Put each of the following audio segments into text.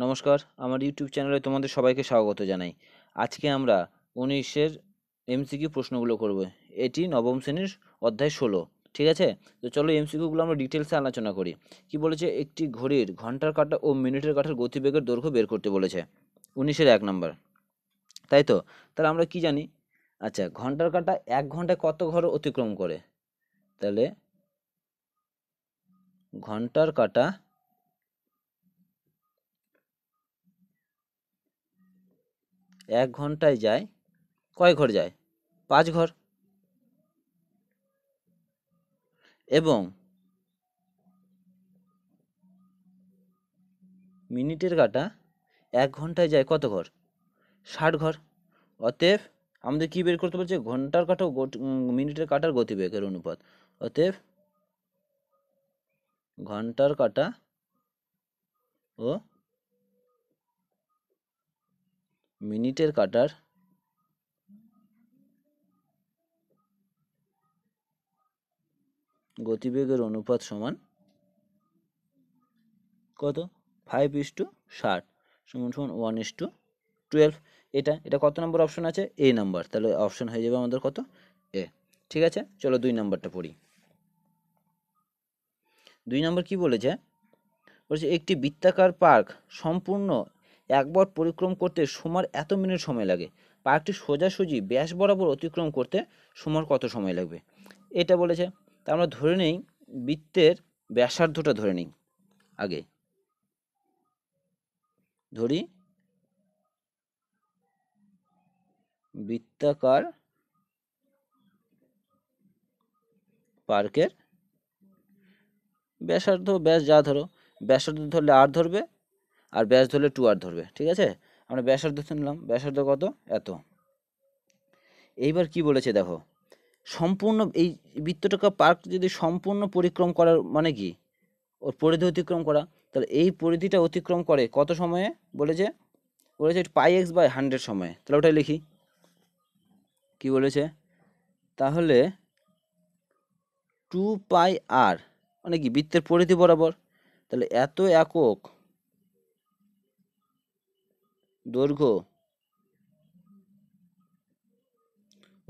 নমস্কার আমার ইউটিউব চ্যানেলে তোমাদের সবাইকে স্বাগত জানাই আজকে আমরা উনিশের এমসিকিউ প্রশ্নগুলো করব এটি নবম শ্রেণীর অধ্যায় ষোলো ঠিক আছে তো চলো এমসিকিউগুলো আমরা ডিটেলসে আলোচনা করি কি বলেছে একটি ঘড়ির ঘন্টার কাটা ও মিনিটের কাঠার গতিবেগের দৈর্ঘ্য বের করতে বলেছে উনিশের এক নম্বর তাই তো তাহলে আমরা কি জানি আচ্ছা ঘন্টার কাটা এক ঘন্টায় কত ঘর অতিক্রম করে তাহলে ঘন্টার কাটা এক ঘন্টায় যায় কয় ঘর যায় পাঁচ ঘর এবং মিনিটের কাটা এক ঘন্টায় যায় কত ঘর ষাট ঘর অতএব আমাদের কী বের করতে বলছে ঘন্টার কাটা মিনিটের কাটার গতিবেগের অনুপাত অতএব ঘন্টার কাটা ও মিনিটের কাটার গতিবেগের অনুপাত সমান কত ফাইভ ইস টু ষাট সমান সমান ওয়ান ইস টু টুয়েলভ এটা এটা কত নম্বর অপশন আছে এ নাম্বার তাহলে অপশন হয়ে যাবে আমাদের কত এ ঠিক আছে চলো দুই নাম্বারটা পড়ি দুই নম্বর কি বলেছে বলছে একটি বৃত্তাকার পার্ক সম্পূর্ণ একবার পরিক্রম করতে সোমার এত মিনিট সময় লাগে পার্কটি সোজাসুজি ব্যাস বরাবর অতিক্রম করতে সোমার কত সময় লাগবে এটা বলেছে তা আমরা ধরে নেই বৃত্তের ব্যাসার্ধটা ধরে নিই আগে ধরি বৃত্তাকার পার্কের ব্যাসার্ধ ব্যাস যা ধরো ব্যাসার্ধ ধরলে আর ধরবে আর ব্যাস ধরলে টু আর ধরবে ঠিক আছে আমরা ব্যাসার্ধ নিলাম ব্যাসার্ধ কত এত এইবার কি বলেছে দেখো সম্পূর্ণ এই বৃত্তটাকা পার্ক যদি সম্পূর্ণ পরিক্রম করার মানে কি ওর পরিধি অতিক্রম করা তাহলে এই পরিধিটা অতিক্রম করে কত সময়ে বলেছে বলেছে পাই এক্স বাই হান্ড্রেড সময়ে তাহলে ওটাই লিখি কি বলেছে তাহলে টু পাই আর মানে কি বৃত্তের পরিধি বরাবর তাহলে এত একক দৈর্ঘ্য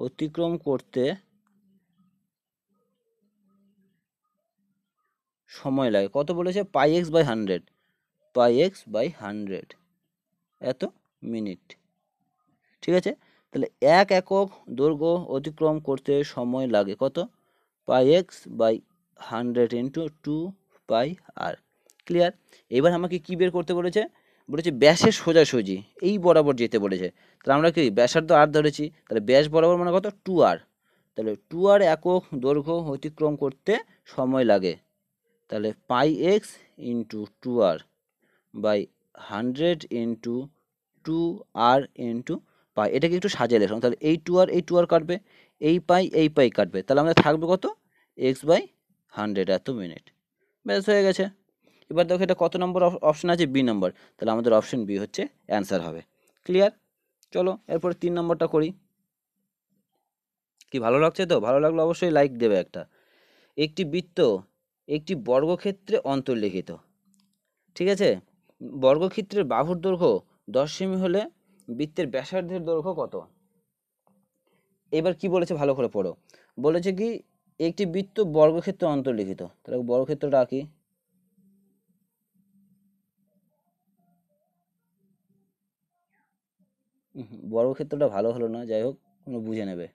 অতিক্রম করতে সময় লাগে কত বলেছে pi x by hundred pi x by hundred এত মিনিট ঠিক আছে তাহলে এক একক দৈর্ঘ্য অতিক্রম করতে সময় লাগে কত pi x by hundred into two pi আর ক্লিয়ার এবার আমাকে কী বের করতে বলেছে বলেছে ব্যাসের সোজাসুজি এই বরাবর যেতে বলেছে তাহলে আমরা কি তো আর ধরেছি তাহলে ব্যাস বরাবর মানে কত টু আর তাহলে টু আর একক দৈর্ঘ্য অতিক্রম করতে সময় লাগে তাহলে পাই এক্স ইন্টু টু আর বাই হান্ড্রেড ইন্টু টু আর ইন্টু পাই এটাকে একটু সাজিয়ে লেখ তাহলে এই টু আর এই টু আর কাটবে এই পাই এই পাই কাটবে তাহলে আমাদের থাকবে কত এক্স বাই হান্ড্রেড এত মিনিট ব্যাস হয়ে গেছে এবার দেখো এটা কত নম্বর অপশন আছে বি নম্বর তাহলে আমাদের অপশন বি হচ্ছে অ্যান্সার হবে ক্লিয়ার চলো এরপরে তিন নম্বরটা করি কি ভালো লাগছে তো ভালো লাগলো অবশ্যই লাইক দেবে একটা একটি বৃত্ত একটি বর্গক্ষেত্রে অন্তর্লিখিত ঠিক আছে বর্গক্ষেত্রের বাহুর দৈর্ঘ্য দশ সেমি হলে বৃত্তের ব্যাসার্ধের দৈর্ঘ্য কত এবার কি বলেছে ভালো করে পড়ো বলেছে কি একটি বৃত্ত বর্গক্ষেত্রে অন্তর্লিখিত তাহলে বর্গক্ষেত্রটা কি বড় ক্ষেত্রটা ভালো হলো না যাই হোক তোমরা বুঝে নেবে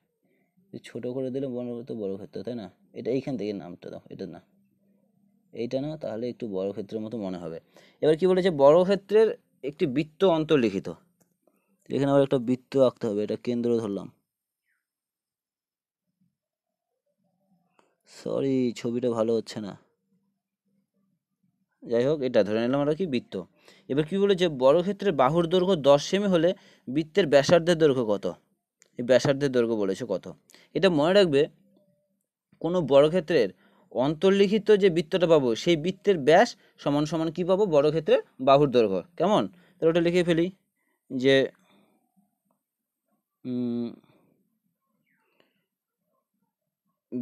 ছোটো করে দিলে বড় বড় ক্ষেত্র তাই না এটা এইখান থেকে নামটা দাও এটা না এইটা না তাহলে একটু বড় ক্ষেত্রের মতো মনে হবে এবার কি বলেছে বড় ক্ষেত্রের একটি বৃত্ত অন্তর্লিখিত এখানে আবার একটা বৃত্ত আঁকতে হবে এটা কেন্দ্র ধরলাম সরি ছবিটা ভালো হচ্ছে না যাই হোক এটা ধরে নিলাম আমরা কি বৃত্ত এবার কী বলেছে বর্গক্ষেত্রের বাহুর দৈর্ঘ্য দশ সেমি হলে বৃত্তের ব্যাসার্ধের দৈর্ঘ্য কত এই ব্যাসার্ধের দৈর্ঘ্য বলেছে কত এটা মনে রাখবে কোনো বর্গক্ষেত্রের অন্তর্লিখিত যে বৃত্তটা পাবো সেই বৃত্তের ব্যাস সমান সমান কী পাবো বর্গক্ষেত্রের বাহুর দৈর্ঘ্য কেমন তাহলে ওটা লিখে ফেলি যে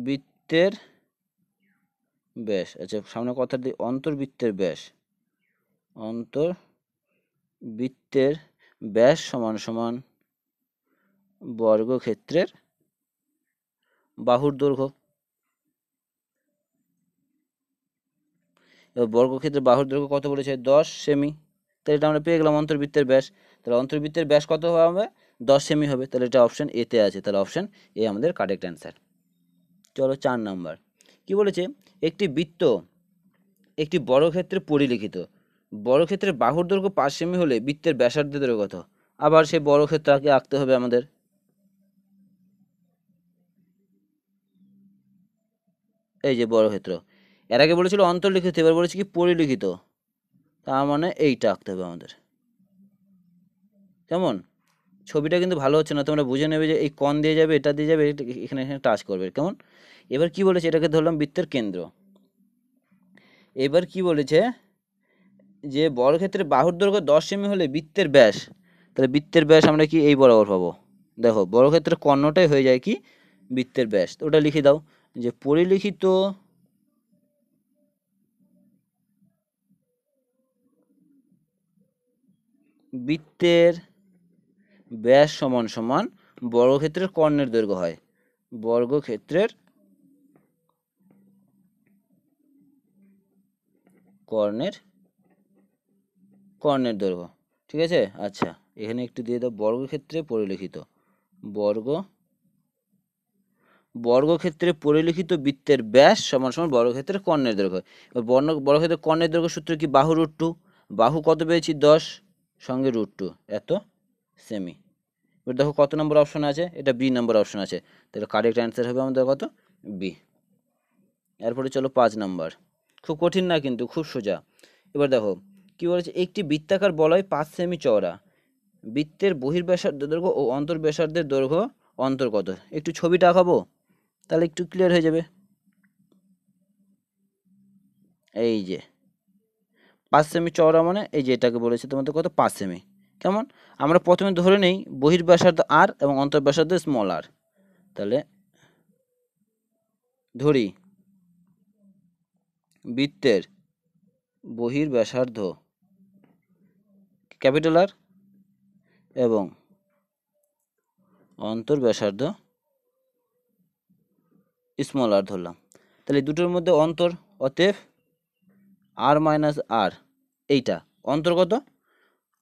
বৃত্তের ব্যাস আচ্ছা সামনে কথা দিই অন্তর্বৃত্তের ব্যাস অন্তর্বৃত্তের ব্যাস সমান সমান বর্গক্ষেত্রের বাহুর দৈর্ঘ্য এবার বর্গক্ষেত্রের বাহুর দৈর্ঘ্য কত বলেছে দশ সেমি তাহলে এটা আমরা পেয়ে গেলাম অন্তর্বৃত্তের ব্যাস তাহলে অন্তর্বৃত্তের ব্যাস কত হবে দশ সেমি হবে তাহলে এটা অপশান এতে আছে তাহলে অপশান এ আমাদের কারেক্ট অ্যান্সার চলো চার নাম্বার কি বলেছে একটি বৃত্ত একটি ক্ষেত্রে পরিলিখিত বর্গক্ষেত্রের বাহুর দৈর্ঘ্য পাঁচ সেমি হলে বৃত্তের ব্যাসার্ধ দৈর্ঘ্য কত আবার সেই আগে আঁকতে হবে আমাদের এই যে ক্ষেত্র এর আগে বলেছিল অন্তর্লিখিত এবার বলেছি কি পরিলিখিত তার মানে এইটা আঁকতে হবে আমাদের কেমন ছবিটা কিন্তু ভালো হচ্ছে না তোমরা বুঝে নেবে যে এই কন দিয়ে যাবে এটা দিয়ে যাবে এখানে এখানে টাচ করবে কেমন এবার কি বলেছে এটাকে ধরলাম বৃত্তের কেন্দ্র এবার কি বলেছে যে বর্গক্ষেত্রে বাহুর দৈর্ঘ্য দশ সেমি হলে বৃত্তের ব্যাস তাহলে বৃত্তের ব্যাস আমরা কি এই বরাবর পাবো দেখো বর্গক্ষেত্রে কর্ণটাই হয়ে যায় কি বৃত্তের ব্যাস ওটা লিখে দাও যে পরিলিখিত বৃত্তের ব্যাস সমান সমান বর্গক্ষেত্রের কর্ণের দৈর্ঘ্য হয় বর্গক্ষেত্রের কর্ণের কর্ণের দৈর্ঘ্য ঠিক আছে আচ্ছা এখানে একটু দিয়ে দাও বর্গক্ষেত্রে পরিলিখিত বর্গ বর্গক্ষেত্রে পরিলিখিত বৃত্তের ব্যাস সমান সমান বর্গক্ষেত্রের কর্ণের দৈর্ঘ্য এবার বর্ণ বর্গক্ষেত্রের কর্ণের দৈর্ঘ্য সূত্র কি বাহু রুট টু বাহু কত পেয়েছি দশ সঙ্গে রুট টু এত সেমি এবার দেখো কত নম্বর অপশন আছে এটা বি নম্বর অপশন আছে তাহলে কারেক্ট অ্যান্সার হবে আমাদের কত বি এরপরে চলো পাঁচ নম্বর খুব কঠিন না কিন্তু খুব সোজা এবার দেখো কী বলেছে একটি বৃত্তাকার বলয় পাঁচ সেমি চওড়া বৃত্তের বহির্ব্যাসার্ধ দৈর্ঘ্য ও অন্তর্ব্যাসার্ধের দৈর্ঘ্য অন্তর্গত একটু ছবিটা আঁকাবো তাহলে একটু ক্লিয়ার হয়ে যাবে এই যে পাঁচ সেমি চওড়া মানে এই যে এটাকে বলেছে তোমাদের কত পাঁচ সেমি কেমন আমরা প্রথমে ধরে নেই বহির্ব্যাসার্ধ আর এবং অন্তর্ব্যাসার্ধ স্মল আর তাহলে ধরি বৃত্তের বহির্ব্যাসার্ধ ক্যাপিটাল আর এবং অন্তর্ব্যাসার্ধ স্মল আর ধরলাম তাহলে দুটোর মধ্যে অন্তর অতএব আর মাইনাস আর এইটা অন্তর্গত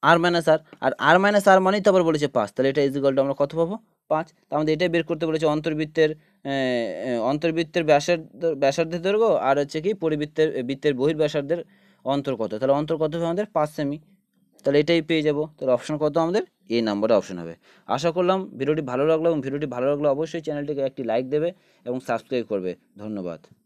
আর মাইনাস আর আর আর মাইনাস আর মানেই তো আবার বলেছে পাঁচ তাহলে এটা ইজিকলটা আমরা কত পাবো পাঁচ তা আমাদের এটাই বের করতে বলেছে অন্তর্বৃত্তের অন্তর্বৃত্তের ব্যাসার্ধ ব্যাসার্ধের দৈর্ঘ্য আর হচ্ছে কি পরিবৃত্তের বৃত্তের বহির্ব্যাসার্ধের অন্তর কত তাহলে অন্তর কত হবে আমাদের পাঁচ সেমি তাহলে এটাই পেয়ে যাবো তাহলে অপশন কত আমাদের এই নাম্বারে অপশন হবে আশা করলাম ভিডিওটি ভালো লাগলো এবং ভিডিওটি ভালো লাগলো অবশ্যই চ্যানেলটিকে একটি লাইক দেবে এবং সাবস্ক্রাইব করবে ধন্যবাদ